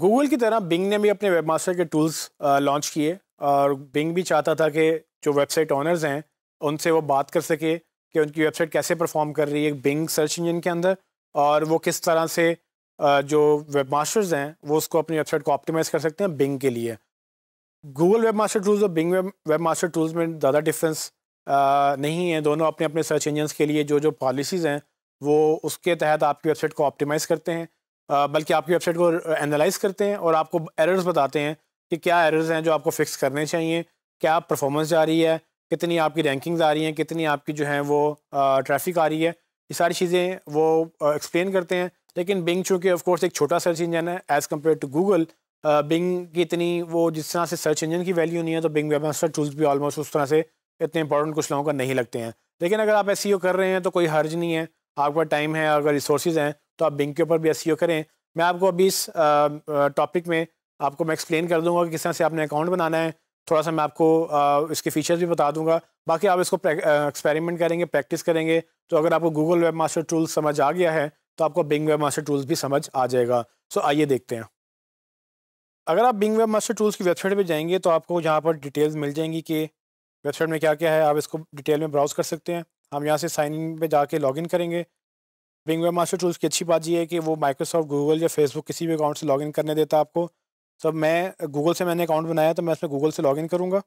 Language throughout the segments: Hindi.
गूगल की तरह बिंग ने भी अपने वेब मास्टर के टूल्स लॉन्च किए और बिंग भी चाहता था कि जो वेबसाइट ऑनर्स हैं उनसे वो बात कर सके कि उनकी वेबसाइट कैसे परफॉर्म कर रही है बिंग सर्च इंजन के अंदर और वो किस तरह से जो वेब मास्टर्स हैं वो उसको अपनी वेबसाइट को ऑप्टिमाइज़ कर सकते हैं बिंग के लिए गूगल वेब मास्टर टूल्स और बिंग वेब मास्टर टूल्स में ज़्यादा डिफरेंस नहीं है दोनों अपने अपने सर्च इंजन के लिए जो जो पॉलिसीज़ हैं वो उसके तहत आपकी वेबसाइट को ऑप्टिमाइज़ करते हैं बल्कि आपकी वेबसाइट को एनालाइज करते हैं और आपको एरर्स बताते हैं कि क्या एरर्स हैं जो आपको फ़िक्स करने चाहिए क्या परफॉर्मेंस जा रही है कितनी आपकी रैंकिंग्स आ रही हैं कितनी आपकी जो है वो ट्रैफिक आ रही है ये सारी चीज़ें वो एक्सप्लेन करते हैं लेकिन बिंग चूँकि ऑफकोर्स एक छोटा सर्च इंजन है as compare to Google Bing की इतनी वो जिस तरह से सर्च इंजन की वैल्यू नहीं है तो बिंग वेब मास्टर टूल्स भी ऑलमोस्ट उस तरह से इतने इंपॉर्टेंट कुछ लोगों का नहीं लगते हैं लेकिन अगर आप एस e कर रहे हैं तो कोई हर्ज नहीं है आपका टाइम है अगर रिसोर्स हैं तो आप बिंग के ऊपर भी एस e करें मैं आपको अभी इस टॉपिक में आपको मैं एक्सप्लेन कर दूंगा कि किस तरह से आपने अकाउंट बनाना है थोड़ा सा मैं आपको आ, इसके फीचर्स भी बता दूंगा बाकी आप इसको एक्सपेरिमेंट करेंगे प्रैक्टिस करेंगे तो अगर आपको गूगल वेब मास्टर टूल्स समझ आ गया है तो आपको बिंग वेब मास्टर टूल्स भी समझ आ जाएगा सो आइए देखते हैं अगर आप बिंग वेब मास्टर टूल्स की वेबसाइट पर जाएंगे तो आपको यहाँ पर डिटेल्स मिल जाएंगी कि वेबसाइट में क्या क्या है आप इसको डिटेल में ब्राउज़ कर सकते हैं हम यहाँ से साइन इन पर जाके लॉग करेंगे बिंग वेब मास्टर टूल्स की अच्छी बात ये है कि वो माइक्रोसॉफ्ट गूगल या फेसबुक किसी भी अकाउंट से लॉगिन करने देता आपको तो मैं गूगल से मैंने अकाउंट बनाया तो मैं उसमें गूगल से लॉगिन करूँगा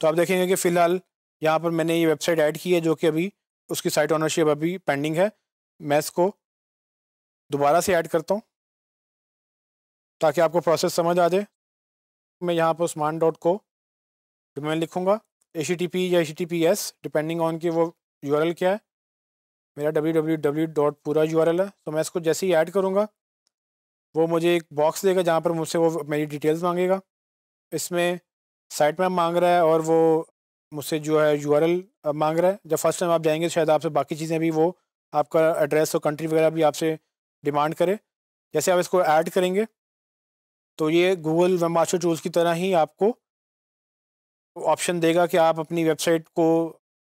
तो आप देखेंगे कि फ़िलहाल यहाँ पर मैंने ये वेबसाइट ऐड की है जो कि अभी उसकी साइट ऑनरशिप अभी पेंडिंग है मैं इसको दोबारा से ऐड करता हूँ ताकि आपको प्रोसेस समझ आ जाए मैं यहाँ पर उस्मान डॉट को मैं लिखूँगा ए या ए डिपेंडिंग ऑन कि वो यू क्या है मेरा डब्ल्यू डब्ल्यू डब्ल्यू डॉट पूरा यू है तो मैं इसको जैसे ही ऐड करूँगा वो मुझे एक बॉक्स देगा जहाँ पर मुझसे वो मेरी डिटेल्स मांगेगा इसमें साइट मैप मांग रहा है और वो मुझसे जो है यू मांग रहा है जब फर्स्ट टाइम आप जाएंगे शायद आपसे बाकी चीज़ें भी वो आपका एड्रेस और कंट्री वगैरह भी आपसे डिमांड करे जैसे आप इसको ऐड करेंगे तो ये गूगल वेब मास्टर टूल्स की तरह ही आपको ऑप्शन देगा कि आप अपनी वेबसाइट को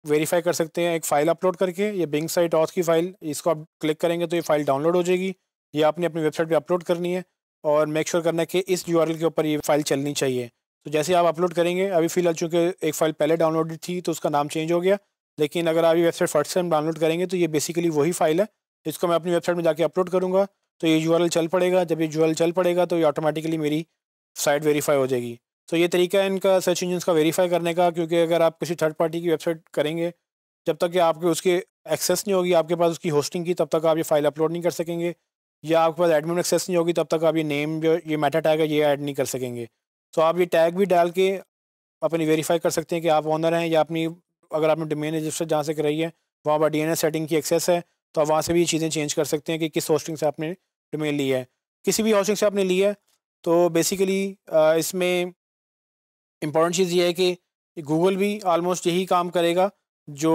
वेरीफाई कर सकते हैं एक फाइल अपलोड करके ये बिंग साइट ऑथ की फाइल इसको आप क्लिक करेंगे तो ये फाइल डाउनलोड हो जाएगी ये आपने अपनी वेबसाइट पे अपलोड करनी है और मेक श्योर sure करना है कि इस यू के ऊपर ये फाइल चलनी चाहिए तो जैसे आप अपलोड करेंगे अभी फिलहाल चूँकि एक फ़ाइल पहले डाउनलोड थी तो उसका नाम चेंज हो गया लेकिन अगर आप ये वेबसाइट फर्स्ट टाइम डाउनलोड करेंगे तो ये बेसिकली वही फाइल है इसको मैं अपनी वेबसाइट में जाकर अपलोड करूँगा तो ये यू चल पड़ेगा जब ये यू चल पड़ेगा तो ये ऑटोमेटिकली मेरी साइट वेरीफाई हो जाएगी तो ये तरीका है इनका सर्च इंजन का वेरीफाई करने का क्योंकि अगर आप किसी थर्ड पार्टी की वेबसाइट करेंगे जब तक कि आपके उसके एक्सेस नहीं होगी आपके पास उसकी होस्टिंग की तब तक आप ये फाइल अपलोड नहीं कर सकेंगे या आपके पास एडमिन एक्सेस नहीं होगी तब तक आप ये नेम जो ये मेटा टैग है ये ऐड नहीं कर सकेंगे तो आप ये टैग भी डाल के अपनी वेरीफाई कर सकते हैं कि आप ऑनर हैं या अपनी अगर आपने डोमेन रजिस्टर जहाँ से कराई है वहाँ पर डी सेटिंग की एक्सेस है तो आप वहाँ से भी ये चीज़ें चेंज कर सकते हैं कि किस होस्टिंग से आपने डोमेन ली है किसी भी होस्टिंग से आपने लिया है तो बेसिकली इसमें इम्पॉर्टेंट चीज़ ये है कि गूगल भी आलमोस्ट यही काम करेगा जो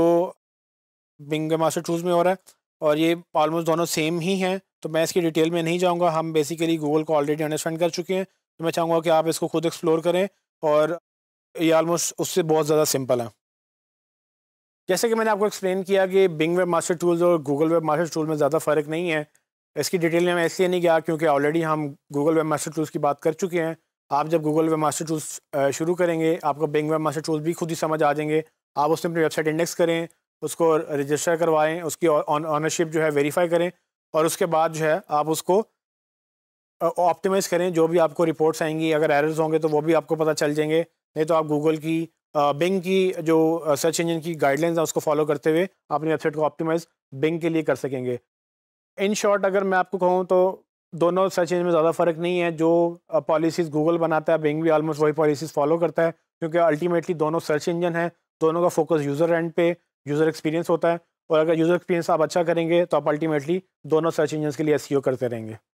बिंग मास्टर टूल्स में हो रहा है और ये ऑलमोस्ट दोनों सेम ही हैं तो मैं इसकी डिटेल में नहीं जाऊँगा हम बेसिकली गूगल को ऑलरेडी अंडरस्टैंड कर चुके हैं तो मैं चाहूँगा कि आप इसको खुद एक्सप्लोर करें और ये आलमोस्ट उससे बहुत ज़्यादा सिंपल है जैसे कि मैंने आपको एक्सप्लेन किया कि बिंग वेब मास्टर टूल्स और गूगल वेब मास्टर टूल में ज़्यादा फ़र्क नहीं है इसकी डिटेल में मैं इसलिए नहीं गया क्योंकि ऑलरेडी हम गूगल वेब मास्टर टूल्स की बात कर चुके हैं आप जब गूगल वेब मास्टर टूल्स शुरू करेंगे आपको बैंक वेब मास्टर टूल्स भी खुद ही समझ आ जाएंगे आप उसमें अपनी वेबसाइट इंडेक्स करें उसको रजिस्टर करवाएं उसकी ऑनरशिप जो है वेरीफाई करें और उसके बाद जो है आप उसको ऑप्टिमाइज़ करें जो भी आपको रिपोर्ट्स आएंगी अगर एरर्स होंगे तो वो भी आपको पता चल जाएंगे नहीं तो आप गूगल की बिंग की जो सर्च इंजन की गाइडलाइंस है उसको फॉलो करते हुए अपनी वेबसाइट को ऑप्टिमाइज़ बिंग के लिए कर सकेंगे इन शॉर्ट अगर मैं आपको कहूँ तो दोनों सर्च इंजन में ज़्यादा फ़र्क नहीं है जो पॉलिसीज़ गूगल बनाता है बैंक भी ऑलमोस्ट वही पॉलिसीज़ फॉलो करता है क्योंकि अल्टीमेटली दोनों सर्च इंजन है दोनों का फोकस यूज़र एंड पे यूज़र एक्सपीरियंस होता है और अगर यूज़र एक्सपीरियंस आप अच्छा करेंगे तो आप अल्टीमेटली दोनों सर्च इंजन के लिए एस e करते रहेंगे